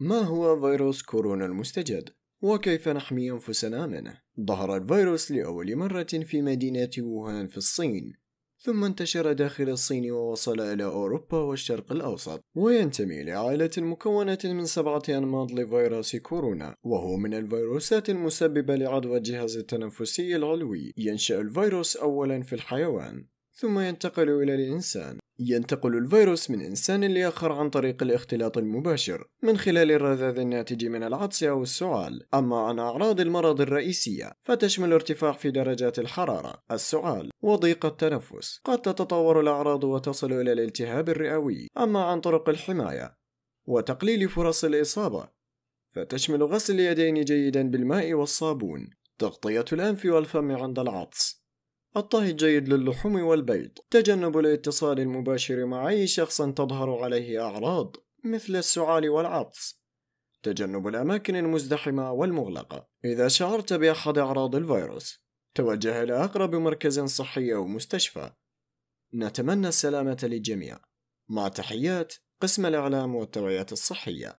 ما هو فيروس كورونا المستجد؟ وكيف نحمي أنفسنا منه؟ ظهر الفيروس لأول مرة في مدينة ووهان في الصين ثم انتشر داخل الصين ووصل إلى أوروبا والشرق الأوسط وينتمي لعائلة مكونة من سبعة أنماط لفيروس كورونا وهو من الفيروسات المسببة لعدوى الجهاز التنفسي العلوي ينشأ الفيروس أولا في الحيوان ثم ينتقل إلى الإنسان ينتقل الفيروس من إنسان لآخر عن طريق الاختلاط المباشر من خلال الرذاذ الناتج من العطس أو السعال أما عن أعراض المرض الرئيسية فتشمل ارتفاع في درجات الحرارة السعال وضيق التنفس قد تتطور الأعراض وتصل إلى الالتهاب الرئوي أما عن طرق الحماية وتقليل فرص الإصابة فتشمل غسل اليدين جيدا بالماء والصابون تغطية الأنف والفم عند العطس الطهي الجيد للحوم والبيض تجنب الاتصال المباشر مع أي شخص تظهر عليه أعراض مثل السعال والعطس تجنب الأماكن المزدحمة والمغلقة إذا شعرت بأحد أعراض الفيروس توجه إلى أقرب مركز صحي أو مستشفى نتمنى السلامة للجميع مع تحيات قسم الإعلام والتوعية الصحية